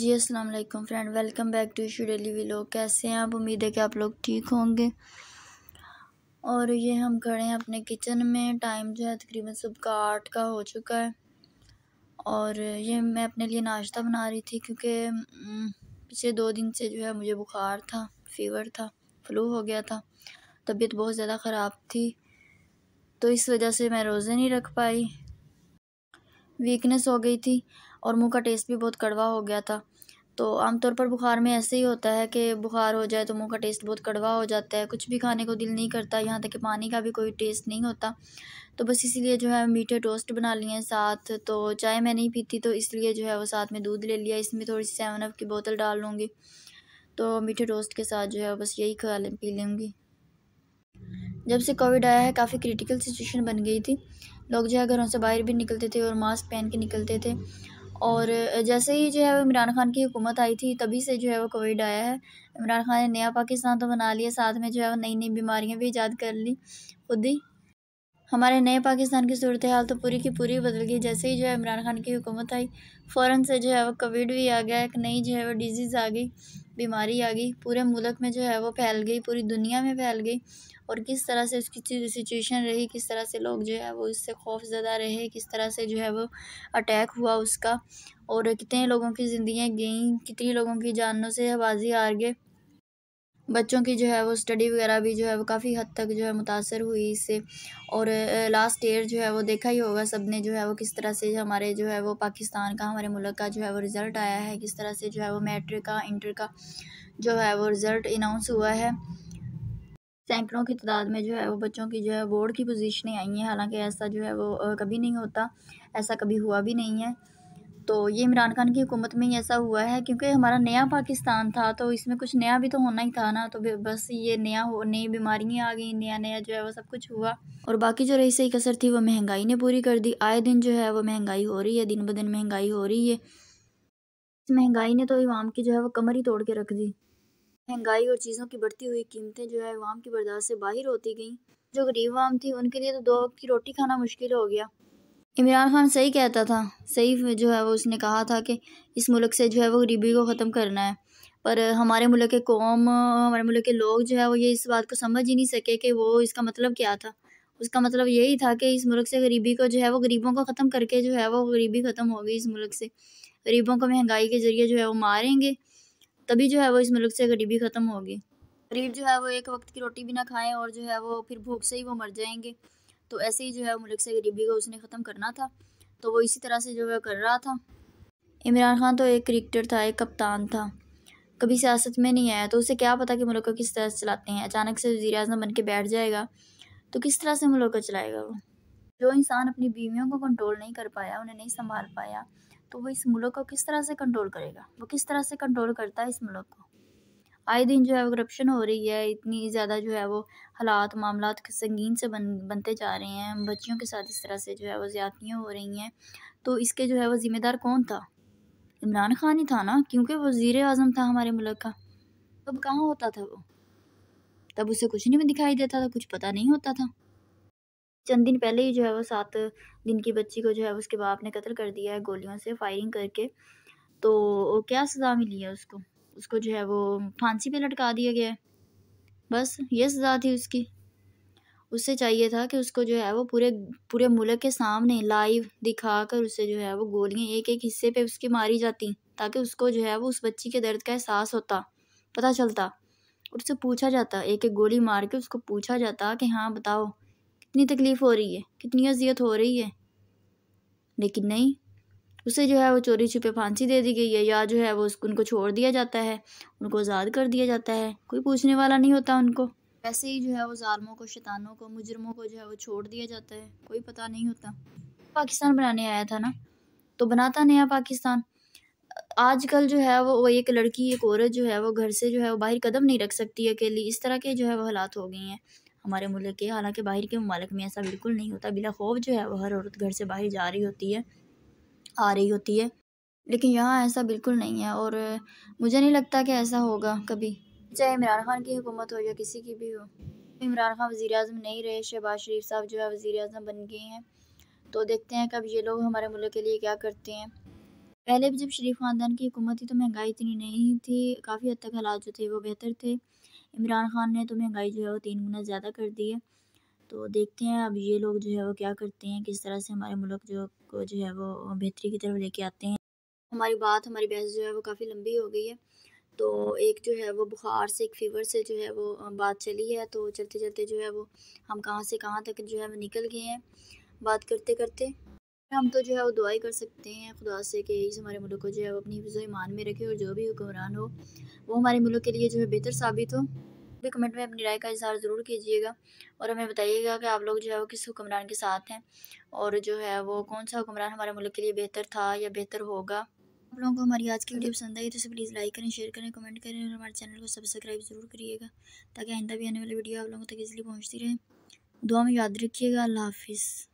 जी अस्सलाम वालेकुम friend welcome back to शू डेली व्लॉग कैसे हैं आप उम्मीद है कि आप लोग ठीक होंगे और ये हम खड़े हैं अपने किचन में टाइम जो है तकरीबन सुबह का आठ का हो चुका है और ये मैं अपने लिए नाश्ता बना रही थी क्योंकि पिछले दो दिन से जो है मुझे बुखार था फीवर था फ्लू हो गया था तबीयत बहुत ज़्यादा ख़राब थी तो इस वजह से मैं रोज़े नहीं रख पाई वीकनेस हो गई थी और मुंह का टेस्ट भी बहुत कड़वा हो गया था तो आमतौर पर बुखार में ऐसे ही होता है कि बुखार हो जाए तो मुंह का टेस्ट बहुत कड़वा हो जाता है कुछ भी खाने को दिल नहीं करता यहाँ तक कि पानी का भी कोई टेस्ट नहीं होता तो बस इसीलिए जो है मीठे टोस्ट बना लिए हैं साथ तो चाय मैं नहीं पीती तो इसलिए जो है वो साथ में दूध ले लिया इसमें थोड़ी सी सेवन अप की बोतल डाल लूँगी तो मीठे टोस्ट के साथ जो है बस यही खा पी लूँगी जब से कोविड आया है काफ़ी क्रिटिकल सिचुएशन बन गई थी लोग जो है घरों से बाहर भी निकलते थे और मास्क पहन के निकलते थे और जैसे ही जो है वो इमरान ख़ान की हुकूमत आई थी तभी से जो है वो कोविड आया है इमरान ख़ान ने नया पाकिस्तान तो बना लिया साथ में जो है वो नई नई बीमारियाँ भी ईजाद कर ली खुद ही हमारे नए पाकिस्तान की सूरत हाल तो पूरी की पूरी बदल गई जैसे ही जो है इमरान खान की हुकूमत आई फ़ौर से जो है वो कोविड भी आ गया एक नई जो है वो डिजीज़ आ गई बीमारी आ गई पूरे मुल्क में जो है वो फैल गई पूरी दुनिया में फैल गई और किस तरह से उसकी सिचुएशन रही किस तरह से लोग जो है वो इससे खौफजदा रहे किस तरह से जो है वो अटैक हुआ उसका और कितने लोगों की ज़िंदियाँ गईं कितनी लोगों की जानों से बाज़ी हार गए बच्चों की जो है वो स्टडी वगैरह भी जो है वो काफ़ी हद तक जो है मुतासर हुई इससे और लास्ट ईयर जो है वो देखा ही होगा सब ने जो है वो किस तरह से हमारे जो है वो पाकिस्तान का हमारे मुल्क का जो है वो रिज़ल्ट आया है किस तरह से जो है वो मैट्रिक का इंटर का जो है वो रिज़ल्ट अनाउंस हुआ है सैकड़ों की तादाद में जो है वो बच्चों की जो है बोर्ड की पोजिशनें आई हैं हालांकि ऐसा जो है वो कभी नहीं होता ऐसा कभी हुआ भी नहीं है तो ये इमरान खान की हुकूमत में ही ऐसा हुआ है क्योंकि हमारा नया पाकिस्तान था तो इसमें कुछ नया भी तो होना ही था ना तो बस ये नया हो नई बीमारियाँ आ गई नया नया जो है वो सब कुछ हुआ और बाकी जो रही सही कसर थी वो महंगाई ने पूरी कर दी आए दिन जो है वो महंगाई हो रही है दिन ब दिन महंगाई हो रही है इस महंगाई ने तो इवाम की जो है वो कमर ही तोड़ के रख दी महंगाई और चीज़ों की बढ़ती हुई कीमतें जो है इवाम की बर्दाश्त से बाहर होती गई जो गरीब आम थी उनके लिए तो दो वक्त की रोटी खाना मुश्किल हो गया इमरान खान सही कहता था सही जो है वो उसने कहा था कि इस मुल्क से जो है वो गरीबी को ख़त्म करना है पर हमारे मुल्क के कौम हमारे मुल्क के लोग जो है वो ये इस बात को समझ ही नहीं सके कि वो इसका मतलब क्या था उसका मतलब यही था कि इस मुल्क से गरीबी को जो है वो गरीबों को ख़त्म करके जो है वो गरीबी ख़त्म होगी इस मुल्क से गरीबों को महंगाई के ज़रिए जो है वो मारेंगे तभी जो है वो इस मुल्क से गरीबी ख़त्म होगी गरीब जो है वो एक वक्त की रोटी भी ना खाएं और जो है वो फिर भूख से ही वो मर जाएंगे तो ऐसे ही जो है मुल्क से गरीबी को उसने ख़त्म करना था तो वो इसी तरह से जो है कर रहा था इमरान खान तो एक क्रिकेटर था एक कप्तान था कभी सियासत में नहीं आया तो उसे क्या पता कि मुल्क को किस तरह से चलाते हैं अचानक से वजी अजम बन के बैठ जाएगा तो किस तरह से मुल्क को चलाएगा वो जो इंसान अपनी बीवियों को कंट्रोल नहीं कर पाया उन्हें नहीं संभाल पाया तो वो इस मुल्क को किस तरह से कंट्रोल करेगा वो किस तरह से कंट्रोल करता है इस मुल्क को आए दिन जो है वो करप्शन हो रही है इतनी ज़्यादा जो है वो हालात मामला संगीन से बन बनते जा रहे हैं बच्चियों के साथ इस तरह से जो है वो ज़्यादतियाँ हो रही हैं तो इसके जो है वो ज़िम्मेदार कौन था इमरान खान ही था ना क्योंकि वज़ी अजम था हमारे मुल्क का तब कहाँ होता था वो तब उसे कुछ नहीं दिखाई देता था कुछ पता नहीं होता था चंद दिन पहले ही जो है वो सात दिन की बच्ची को जो है उसके बाप ने कत्ल कर दिया है गोलियों से फायरिंग करके तो क्या सज़ा मिली है उसको उसको जो है वो फांसी पे लटका दिया गया है बस ये सज़ा थी उसकी उससे चाहिए था कि उसको जो है वो पूरे पूरे मुल्क के सामने लाइव दिखा कर उससे जो है वो गोलियाँ एक एक हिस्से पे उसकी मारी जाती ताकि उसको जो है वो उस बच्ची के दर्द का एहसास होता पता चलता और उससे पूछा जाता एक एक गोली मार के उसको पूछा जाता कि हाँ बताओ कितनी तकलीफ़ हो रही है कितनी अजियत हो रही है लेकिन नहीं उसे जो है वो चोरी छुपे फांसी दे दी गई है या जो है वो उनको छोड़ दिया जाता है उनको आज़ाद कर दिया जाता है कोई पूछने वाला नहीं होता उनको वैसे ही जो है वो ालमों को शैतानों को मुजरमों को जो है वो छोड़ दिया जाता है कोई पता नहीं होता पाकिस्तान बनाने आया था ना तो बनाता नया पाकिस्तान आजकल जो है वो एक लड़की एक औरत जो है वो घर से जो है वो बाहर कदम नहीं रख सकती अकेली इस तरह के जो है वो हालात हो गई हैं हमारे मुल्क के हालांकि बाहर के ममालक में ऐसा बिल्कुल नहीं होता बिला खौफ जो है वो हर औरत घर से बाहर जा रही होती है आ रही होती है लेकिन यहाँ ऐसा बिल्कुल नहीं है और मुझे नहीं लगता कि ऐसा होगा कभी चाहे इमरान खान की हुकूमत हो या किसी की भी हो इमरान खान वज़ी अजम नहीं रहे शहबाज शरीफ साहब जो है वज़ी अजम बन गए हैं तो देखते हैं कब ये लोग हमारे मुल्क के लिए क्या करते हैं पहले भी जब शरीफ ख़ानदान की हुकूमत थी तो महंगाई इतनी नहीं थी काफ़ी हद तक हालात जो थे वो बेहतर थे इमरान खान ने तो महंगाई जो है वो तीन गुना ज़्यादा कर दी है तो देखते हैं अब ये लोग जो है वो क्या करते हैं किस तरह से हमारे मुल्क जो को जो है वो बेहतरी की तरफ लेके आते हैं हमारी बात हमारी बहस जो है वो काफ़ी लंबी हो गई है तो एक जो है वो बुखार से एक फीवर से जो है वो बात चली है तो चलते चलते जो है वो हम कहाँ से कहाँ तक जो है वो निकल गए हैं बात करते करते हम तो जो है वो दुआई कर सकते हैं खुदा से कि इस हमारे मुल्क को जो है वो अपनी हिफ्ज़ ईमान में रखे और जो भी हुक्मरान हो वो हमारे मुल्क के लिए जो है बेहतर साबित हो भी कमेंट में अपनी राय का इजहार ज़रूर कीजिएगा और हमें बताइएगा कि आप लोग जो है वो किस हुक्मरान के साथ हैं और जो है वो कौन सा हुक्मरान हमारे मुल्क के लिए बेहतर था या बेहतर होगा आप लोगों को हमारी आज की वीडियो पसंद आई तो इसे प्लीज़ लाइक करें शेयर करें कमेंट करें और हमारे चैनल को सब्सक्राइब ज़रूर करिएगा ताकि आइंदा भी आने वाली वीडियो आप लोगों तक इजीली पहुँचती रहे दुआ में याद रखिएगा अल्लाह हाफिज़